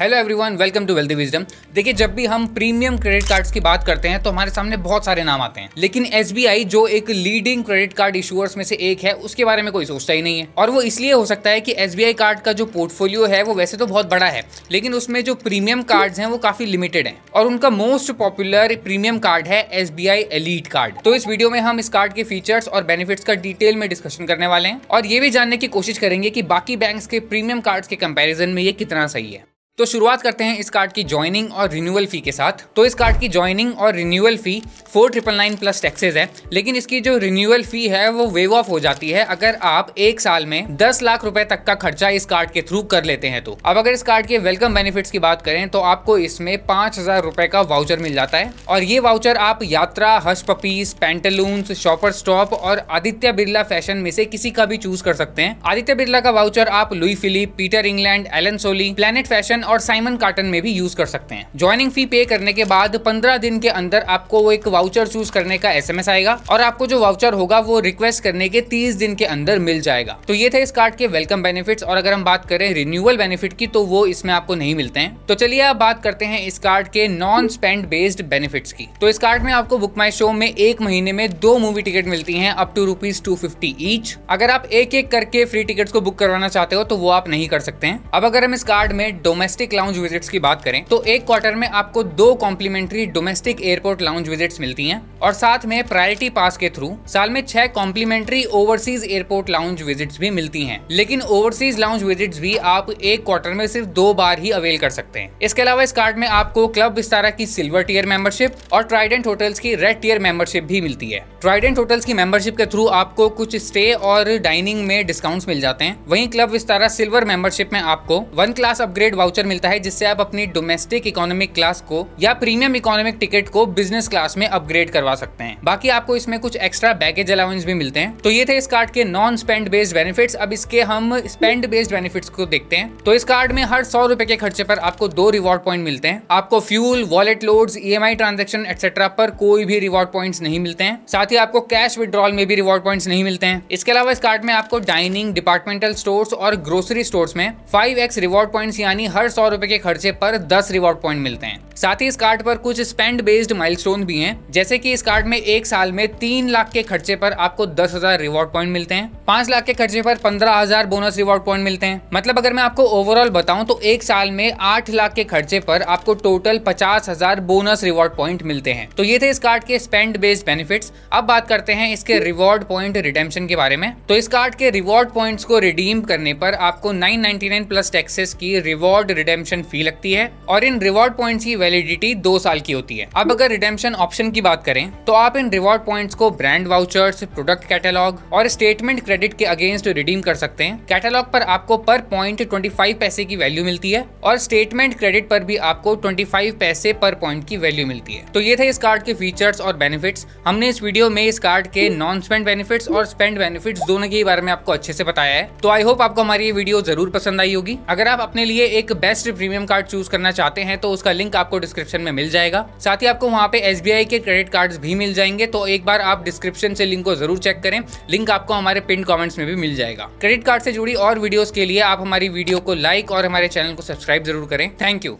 hello everyone welcome to wealthy wisdom देखिए जब भी हम प्रीमियम क्रेडिट कार्ड्स की बात करते हैं तो हमारे सामने बहुत सारे नाम आते हैं लेकिन एस जो एक लीडिंग क्रेडिट कार्ड इशूअर्स में से एक है उसके बारे में कोई सोचता ही नहीं है और वो इसलिए हो सकता है कि एस कार्ड का जो पोर्टफोलियो है वो वैसे तो बहुत बड़ा है लेकिन उसमें जो प्रीमियम कार्ड है वो काफी लिमिटेड है और उनका मोस्ट पॉपुलर प्रीमियम कार्ड है एस बी कार्ड तो इस वीडियो में हम इस कार्ड के फीचर्स और बेनिफिट्स का डिटेल में डिस्कशन करने वाले हैं और ये भी जानने की कोशिश करेंगे की बाकी बैंक के प्रीमियम कार्ड के कम्पेरिजन में ये कितना सही है तो शुरुआत करते हैं इस कार्ड की ज्वाइनिंग और रिन्यूअल फी के साथ तो इस कार्ड की ज्वाइनिंग और renewal fee four triple nine plus taxes है लेकिन इसकी जो रिन्यूअल फी है वो वेव ऑफ हो जाती है अगर आप एक साल में दस लाख रुपए तक का खर्चा इस कार्ड के थ्रू कर लेते हैं तो अब अगर इस कार्ड के वेलकम बेनिफिट की बात करें तो आपको इसमें पांच हजार का वाउचर मिल जाता है और ये वाउचर आप Yatra Hush Puppies Pantaloons Shoppers Stop और आदित्य बिरला फैशन में से किसी का भी चूज कर सकते हैं आदित्य बिरला का वाउचर आप Louis Philippe Peter England Allen Solly Planet Fashion और साइमन कार्टन में भी यूज कर सकते हैं ज्वाइनिंग फी पे करने के बाद पंद्रह दिन के अंदर आपको वो एक वाउचर चूज करने का एस आएगा और आपको जो वाउचर होगा वो रिक्वेस्ट करने के तीस दिन के अंदर मिल जाएगा तो ये थे इस कार्ड के वेलकम बेनिफिट और अगर हम बात करें रिन्यूअल बेनिफिट की तो वो इसमें आपको नहीं मिलते हैं तो चलिए आप बात करते हैं इस कार्ड के नॉन स्पेंड बेस्ड बेनिफिट की तो इस कार्ड में आपको बुक माई शो में एक महीने में दो मूवी टिकट मिलती है up to rupees two fifty each अगर आप एक एक करके फ्री टिकट को बुक करवाना चाहते हो तो वो आप नहीं कर सकते हैं अब अगर हम इस कार्ड में डोमेस्टिक डोमेस्टिक लाउंज विजिट्स की बात करें तो एक क्वार्टर में आपको दो complimentary domestic airport lounge visits मिलती हैं और साथ में प्रायोरिटी पास के थ्रू साल में छह complimentary overseas airport lounge visits भी मिलती हैं लेकिन ओवरसीज लाउंज विजिट्स भी आप एक क्वार्टर में सिर्फ दो बार ही अवेल कर सकते हैं इसके अलावा इस कार्ड में आपको क्लब विस्तारा की सिल्वर टीयर मेंबरशिप और ट्राइडेंट होटल्स की रेड टीयर मेंबरशिप भी मिलती है ट्राइडेंट होटल्स की मेंबरशिप के थ्रू आपको कुछ स्टे और डाइनिंग में डिस्काउंट्स मिल जाते हैं वहीं क्लब विस्तारा सिल्वर मेंबरशिप में आपको वन क्लास अपग्रेड वाउचर ऑस्कर मिलता है जिससे आप अपनी डोमेस्टिक इकोनॉमिक क्लास को या प्रीमियम इकोनॉमिक टिकट को बिजनेस क्लास में अपग्रेड करवा सकते हैं बाकी आपको इसमें कुछ एक्स्ट्रा बैगेज अलाउंस भी मिलते हैं तो ये थे इस कार्ड के नॉन स्पेंड बेस्ड बेनिफिट अब इसके हम स्पेंड बेस्ड बेनिफिट को देखते हैं तो इस कार्ड में हर सौ रुपए के खर्चे पर आपको दो रिवॉर्ड पॉइंट मिलते हैं आपको fuel wallet load EMI transaction etcetera पर कोई भी रिवॉर्ड पॉइंट नहीं मिलते हैं साथ ही आपको कैश विद्रॉल में भी रिवॉर्ड पॉइंट नहीं मिलते हैं इसके अलावा इस कार्ड में आपको डाइनिंग डिपार्टमेंटल स्टोर्स और ग्रोसरी स्टोर्स में फाइव एक्स रिवॉर्ड पॉइंट्स यानी हर सौ रूपए के खर्चे पर दस रिवॉर्ड पॉइंट मिलते हैं साथ ही इस कार्ड पर कुछ स्पेंड बेस्ड माइलस्टोन भी हैं जैसे कि इस कार्ड में एक साल में तीन लाख के खर्चे पर आपको दस हजार रिवॉर्ड पॉइंट मिलते हैं पांच लाख के खर्चे पर पंद्रह हजार बोनस रिवॉर्ड पॉइंट मिलते हैं मतलब अगर मैं आपको ओवरऑल बताऊं तो एक साल में आठ लाख के खर्चे पर आपको टोटल पचास हजार बोनस रिवॉर्ड पॉइंट मिलते हैं तो ये थे इस कार्ड के स्पेंड बेस्ड बेनिफिट अब बात करते हैं इसके रिवॉर्ड पॉइंट रिडेम्पशन के बारे में तो इस कार्ड के रिवॉर्ड पॉइंट को रिडीम करने पर आपको नाइन प्लस टैक्सेस की रिवॉर्ड रिडेम्पशन फी लगती है और इन रिवॉर्ड पॉइंट्स की वैलिडिटी दो साल की होती है अब अगर रिडेम्पशन ऑप्शन की बात करें तो आप इन रिवॉर्ड पॉइंट्स को ब्रांड वाउचर्स प्रोडक्ट कैटेलॉग और स्टेटमेंट क्रेडिट के अगेंस्ट रिडीम कर सकते हैं कैटेलॉग पर आपको पर पॉइंट ट्वेंटी पैसे की वैल्यू मिलती है और स्टेटमेंट क्रेडिट पर भी आपको ट्वेंटी पैसे पर पॉइंट की वैल्यू मिलती है तो ये थे इस कार्ड के फीचर्स और बेनिफिट हमने इस वीडियो में इस कार्ड के नॉन स्पेंड बेनिफिट्स और स्पेंड बेनिफिट्स दोनों के बारे में आपको अच्छे से बताया है तो आई होप आपको हमारी ये वीडियो जरूर पसंद आई होगी अगर आप अपने लिए एक best best premium card choose करना चाहते हैं तो उसका लिंक आपको डिस्क्रिप्शन में मिल जाएगा साथ ही आपको वहाँ पे एस के क्रेडिट कार्ड भी मिल जाएंगे तो एक बार आप डिस्क्रिप्शन से लिंक को जरूर चेक करें लिंक आपको हमारे पिन कॉमेंट्स में भी मिल जाएगा क्रेडिट कार्ड से जुड़ी और वीडियो के लिए आप हमारी वीडियो को लाइक और हमारे चैनल को सब्सक्राइब जरूर करें थैंक यू